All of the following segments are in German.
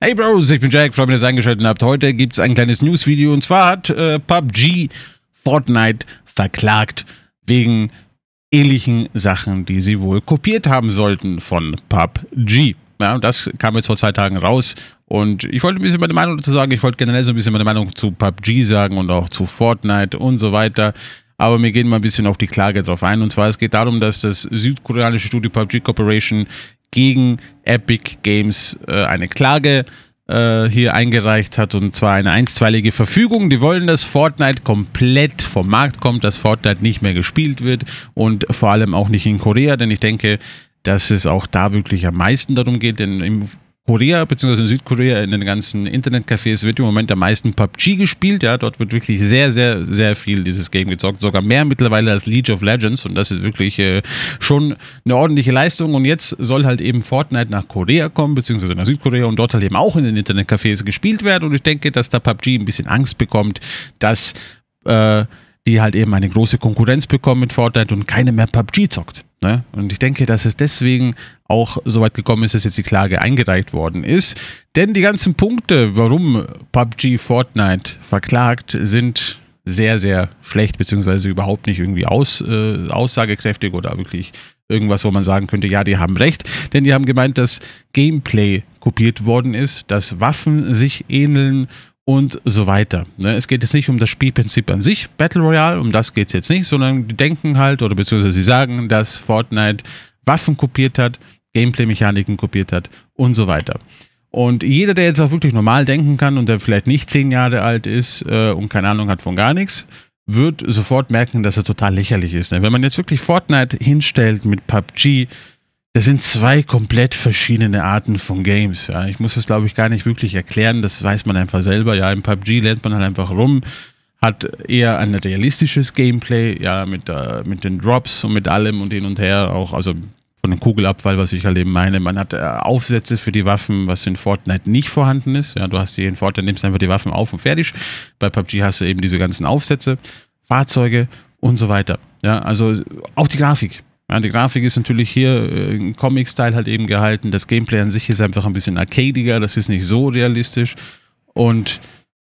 Hey Bros, ich bin Jack, freue mich, dass ihr eingeschaltet habt. Heute gibt es ein kleines News-Video und zwar hat äh, PUBG Fortnite verklagt wegen ähnlichen Sachen, die sie wohl kopiert haben sollten von PUBG. Ja, das kam jetzt vor zwei Tagen raus und ich wollte ein bisschen meine Meinung dazu sagen. Ich wollte generell so ein bisschen meine Meinung zu PUBG sagen und auch zu Fortnite und so weiter. Aber wir gehen mal ein bisschen auf die Klage drauf ein. Und zwar, es geht darum, dass das südkoreanische Studio PUBG Corporation gegen Epic Games äh, eine Klage äh, hier eingereicht hat und zwar eine einstweilige Verfügung. Die wollen, dass Fortnite komplett vom Markt kommt, dass Fortnite nicht mehr gespielt wird und vor allem auch nicht in Korea, denn ich denke, dass es auch da wirklich am meisten darum geht, denn im Korea bzw. in Südkorea in den ganzen Internetcafés wird im Moment am meisten PUBG gespielt. Ja, dort wird wirklich sehr, sehr, sehr viel dieses Game gezockt. Sogar mehr mittlerweile als League of Legends. Und das ist wirklich äh, schon eine ordentliche Leistung. Und jetzt soll halt eben Fortnite nach Korea kommen, beziehungsweise nach Südkorea und dort halt eben auch in den Internetcafés gespielt werden. Und ich denke, dass da PUBG ein bisschen Angst bekommt, dass äh, die halt eben eine große Konkurrenz bekommen mit Fortnite und keine mehr PUBG zockt. Ne? Und ich denke, dass es deswegen auch so weit gekommen ist, dass jetzt die Klage eingereicht worden ist. Denn die ganzen Punkte, warum PUBG Fortnite verklagt, sind sehr, sehr schlecht, beziehungsweise überhaupt nicht irgendwie aus, äh, aussagekräftig oder wirklich irgendwas, wo man sagen könnte, ja, die haben recht. Denn die haben gemeint, dass Gameplay kopiert worden ist, dass Waffen sich ähneln und so weiter. Ne, es geht jetzt nicht um das Spielprinzip an sich, Battle Royale, um das geht es jetzt nicht, sondern die denken halt oder beziehungsweise sie sagen, dass Fortnite Waffen kopiert hat, Gameplay-Mechaniken kopiert hat und so weiter. Und jeder, der jetzt auch wirklich normal denken kann und der vielleicht nicht zehn Jahre alt ist äh, und keine Ahnung hat von gar nichts, wird sofort merken, dass er total lächerlich ist. Ne, wenn man jetzt wirklich Fortnite hinstellt mit PUBG, das sind zwei komplett verschiedene Arten von Games. Ja. Ich muss das, glaube ich, gar nicht wirklich erklären. Das weiß man einfach selber. Ja, im PUBG lernt man halt einfach rum, hat eher ein realistisches Gameplay, ja, mit, äh, mit den Drops und mit allem und hin und her. Auch, also von dem Kugelabfall, was ich halt eben meine. Man hat äh, Aufsätze für die Waffen, was in Fortnite nicht vorhanden ist. Ja, du hast hier in Fortnite, nimmst einfach die Waffen auf und fertig. Bei PUBG hast du eben diese ganzen Aufsätze, Fahrzeuge und so weiter. Ja, also auch die Grafik. Ja, die Grafik ist natürlich hier äh, im Comic-Style halt eben gehalten. Das Gameplay an sich ist einfach ein bisschen arcadiger, das ist nicht so realistisch. Und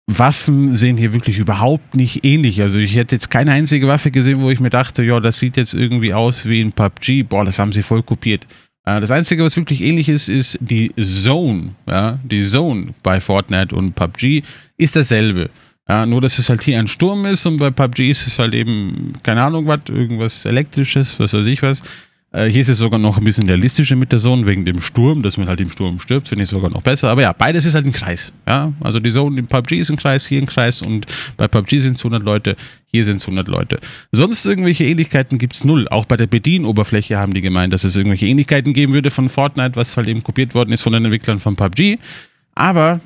Waffen sehen hier wirklich überhaupt nicht ähnlich. Also ich hätte jetzt keine einzige Waffe gesehen, wo ich mir dachte, ja, das sieht jetzt irgendwie aus wie in PUBG. Boah, das haben sie voll kopiert. Äh, das Einzige, was wirklich ähnlich ist, ist die Zone. Ja? Die Zone bei Fortnite und PUBG ist dasselbe. Ja, nur, dass es halt hier ein Sturm ist und bei PUBG ist es halt eben, keine Ahnung was, irgendwas Elektrisches, was weiß ich was. Äh, hier ist es sogar noch ein bisschen realistischer mit der Zone wegen dem Sturm, dass man halt im Sturm stirbt, finde ich sogar noch besser. Aber ja, beides ist halt ein Kreis. Ja? Also die Zone im PUBG ist ein Kreis, hier ein Kreis und bei PUBG sind es 100 Leute, hier sind es 100 Leute. Sonst irgendwelche Ähnlichkeiten gibt es null. Auch bei der Bedienoberfläche haben die gemeint, dass es irgendwelche Ähnlichkeiten geben würde von Fortnite, was halt eben kopiert worden ist von den Entwicklern von PUBG. Aber,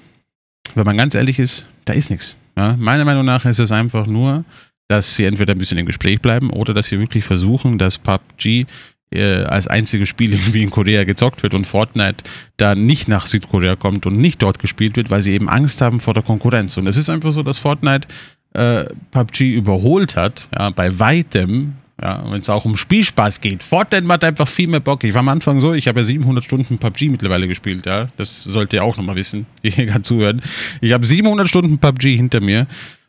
wenn man ganz ehrlich ist, da ist nichts. Ja, meiner Meinung nach ist es einfach nur, dass sie entweder ein bisschen im Gespräch bleiben oder dass sie wirklich versuchen, dass PUBG äh, als einziges Spiel irgendwie in Korea gezockt wird und Fortnite da nicht nach Südkorea kommt und nicht dort gespielt wird, weil sie eben Angst haben vor der Konkurrenz. Und es ist einfach so, dass Fortnite äh, PUBG überholt hat, ja, bei weitem ja, wenn es auch um Spielspaß geht. Fortnite macht einfach viel mehr Bock. Ich war am Anfang so, ich habe ja 700 Stunden PUBG mittlerweile gespielt, ja. Das sollt ihr auch nochmal wissen, die hier gerade zuhören. Ich habe 700 Stunden PUBG hinter mir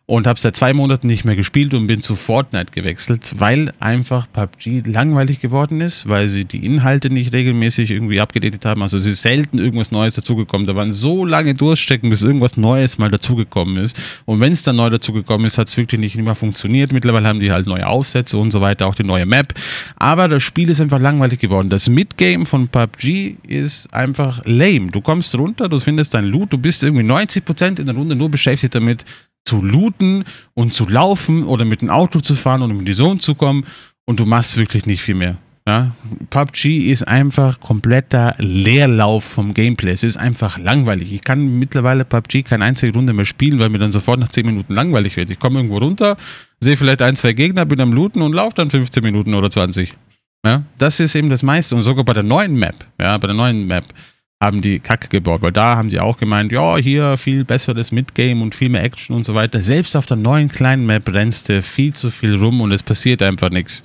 und habe seit zwei Monaten nicht mehr gespielt und bin zu Fortnite gewechselt, weil einfach PUBG langweilig geworden ist, weil sie die Inhalte nicht regelmäßig irgendwie abgedatet haben. Also es ist selten irgendwas Neues dazugekommen. Da waren so lange Durchstecken, bis irgendwas Neues mal dazugekommen ist. Und wenn es dann neu dazugekommen ist, hat es wirklich nicht immer funktioniert. Mittlerweile haben die halt neue Aufsätze und so weiter, auch die neue Map. Aber das Spiel ist einfach langweilig geworden. Das Midgame von PUBG ist einfach lame. Du kommst runter, du findest dein Loot, du bist irgendwie 90% Prozent in der Runde nur beschäftigt damit, zu looten und zu laufen oder mit dem Auto zu fahren und um in die Zone zu kommen und du machst wirklich nicht viel mehr. Ja? PUBG ist einfach kompletter Leerlauf vom Gameplay. Es ist einfach langweilig. Ich kann mittlerweile PUBG keine einzige Runde mehr spielen, weil mir dann sofort nach 10 Minuten langweilig wird. Ich komme irgendwo runter, sehe vielleicht ein, zwei Gegner, bin am Looten und laufe dann 15 Minuten oder 20. Ja? Das ist eben das meiste. Und sogar bei der neuen Map. Ja, bei der neuen Map haben die Kacke gebaut, weil da haben sie auch gemeint, ja, hier viel besseres Midgame und viel mehr Action und so weiter. Selbst auf der neuen kleinen Map rennst du viel zu viel rum und es passiert einfach nichts.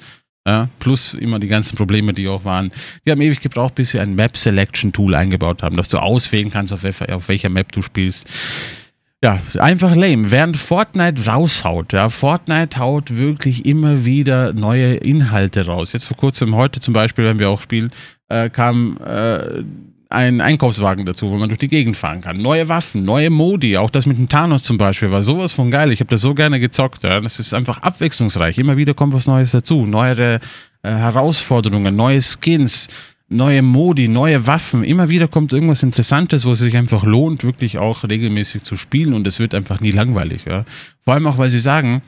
Ja, plus immer die ganzen Probleme, die auch waren. Die haben ewig gebraucht, bis sie ein Map Selection Tool eingebaut haben, dass du auswählen kannst, auf, auf welcher Map du spielst. Ja, einfach lame. Während Fortnite raushaut, ja, Fortnite haut wirklich immer wieder neue Inhalte raus. Jetzt vor kurzem, heute zum Beispiel, wenn wir auch spielen, äh, kam äh, einen Einkaufswagen dazu, wo man durch die Gegend fahren kann. Neue Waffen, neue Modi, auch das mit dem Thanos zum Beispiel war sowas von geil. Ich habe das so gerne gezockt. Ja. Das ist einfach abwechslungsreich. Immer wieder kommt was Neues dazu. Neuere äh, Herausforderungen, neue Skins, neue Modi, neue Waffen. Immer wieder kommt irgendwas Interessantes, wo es sich einfach lohnt, wirklich auch regelmäßig zu spielen und es wird einfach nie langweilig. Ja. Vor allem auch, weil sie sagen,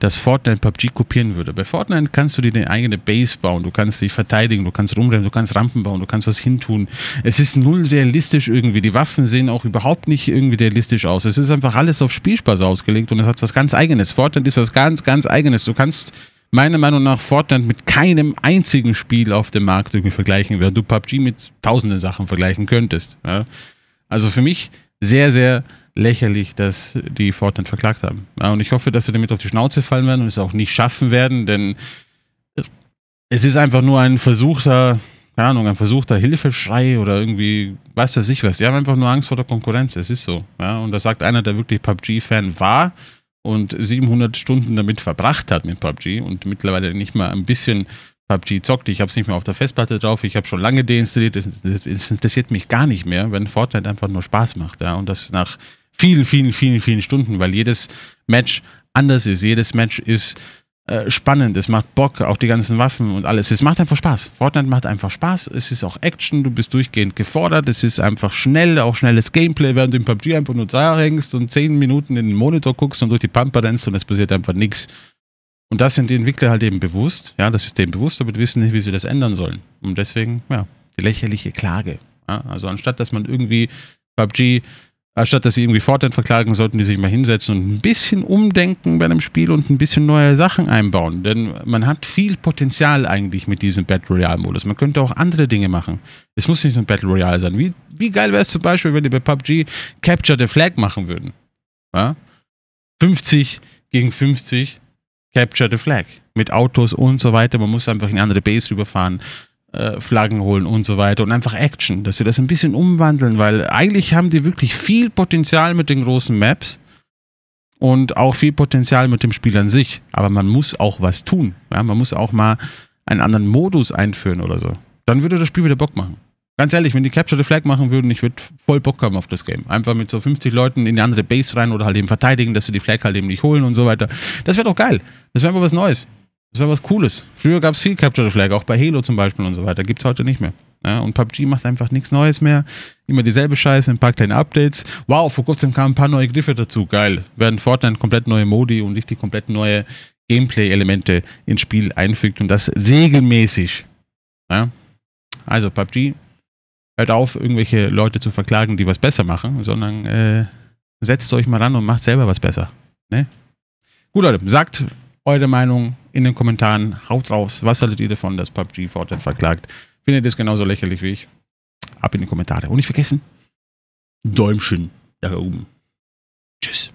dass Fortnite PUBG kopieren würde. Bei Fortnite kannst du dir deine eigene Base bauen, du kannst dich verteidigen, du kannst rumrennen, du kannst Rampen bauen, du kannst was hintun. Es ist null realistisch irgendwie. Die Waffen sehen auch überhaupt nicht irgendwie realistisch aus. Es ist einfach alles auf Spielspaß ausgelegt und es hat was ganz eigenes. Fortnite ist was ganz, ganz eigenes. Du kannst meiner Meinung nach Fortnite mit keinem einzigen Spiel auf dem Markt irgendwie vergleichen, während du PUBG mit tausenden Sachen vergleichen könntest. Ja? Also für mich sehr, sehr lächerlich, dass die Fortnite verklagt haben. Und ich hoffe, dass sie damit auf die Schnauze fallen werden und es auch nicht schaffen werden, denn es ist einfach nur ein versuchter, keine Ahnung, ein versuchter Hilfeschrei oder irgendwie, weiß weiß ich was. Sie haben einfach nur Angst vor der Konkurrenz, es ist so. Ja? Und das sagt einer, der wirklich PUBG-Fan war und 700 Stunden damit verbracht hat mit PUBG und mittlerweile nicht mal ein bisschen PUBG zockt. Ich habe es nicht mehr auf der Festplatte drauf. Ich habe schon lange deinstalliert. es interessiert mich gar nicht mehr, wenn Fortnite einfach nur Spaß macht. Ja? Und das nach vielen, vielen, vielen, vielen Stunden, weil jedes Match anders ist. Jedes Match ist äh, spannend, es macht Bock, auch die ganzen Waffen und alles. Es macht einfach Spaß. Fortnite macht einfach Spaß. Es ist auch Action, du bist durchgehend gefordert. Es ist einfach schnell, auch schnelles Gameplay, während du im PUBG einfach nur da hängst und zehn Minuten in den Monitor guckst und durch die Pampa rennst und es passiert einfach nichts. Und das sind die Entwickler halt eben bewusst. Ja, das ist denen bewusst, aber die wissen nicht, wie sie das ändern sollen. Und deswegen, ja, die lächerliche Klage. Ja, also anstatt, dass man irgendwie PUBG Anstatt dass sie irgendwie Fortnite verklagen, sollten die sich mal hinsetzen und ein bisschen umdenken bei einem Spiel und ein bisschen neue Sachen einbauen. Denn man hat viel Potenzial eigentlich mit diesem Battle Royale-Modus. Man könnte auch andere Dinge machen. Es muss nicht nur ein Battle Royale sein. Wie, wie geil wäre es zum Beispiel, wenn die bei PUBG Capture the Flag machen würden? Ja? 50 gegen 50 Capture the Flag. Mit Autos und so weiter. Man muss einfach in eine andere Base rüberfahren. Äh, Flaggen holen und so weiter und einfach Action, dass sie das ein bisschen umwandeln, weil eigentlich haben die wirklich viel Potenzial mit den großen Maps und auch viel Potenzial mit dem Spiel an sich. Aber man muss auch was tun. Ja? Man muss auch mal einen anderen Modus einführen oder so. Dann würde das Spiel wieder Bock machen. Ganz ehrlich, wenn die Capture the Flag machen würden, ich würde voll Bock haben auf das Game. Einfach mit so 50 Leuten in die andere Base rein oder halt eben verteidigen, dass sie die Flag halt eben nicht holen und so weiter. Das wäre doch geil. Das wäre einfach was Neues. Das wäre was Cooles. Früher gab es viel Capture the Flag, auch bei Halo zum Beispiel und so weiter. Gibt es heute nicht mehr. Ja, und PUBG macht einfach nichts Neues mehr. Immer dieselbe Scheiße, ein paar kleine Updates. Wow, vor kurzem kamen ein paar neue Griffe dazu. Geil. Werden Fortnite komplett neue Modi und nicht die komplett neue Gameplay-Elemente ins Spiel einfügt und das regelmäßig. Ja? Also PUBG, hört auf, irgendwelche Leute zu verklagen, die was besser machen, sondern äh, setzt euch mal ran und macht selber was besser. Ne? Gut, Leute, sagt eure Meinung, in den Kommentaren. Haut raus, was haltet ihr davon, dass PUBG Fortnite verklagt? Findet ihr es genauso lächerlich wie ich? Ab in die Kommentare. Und nicht vergessen, Däumchen da oben. Tschüss.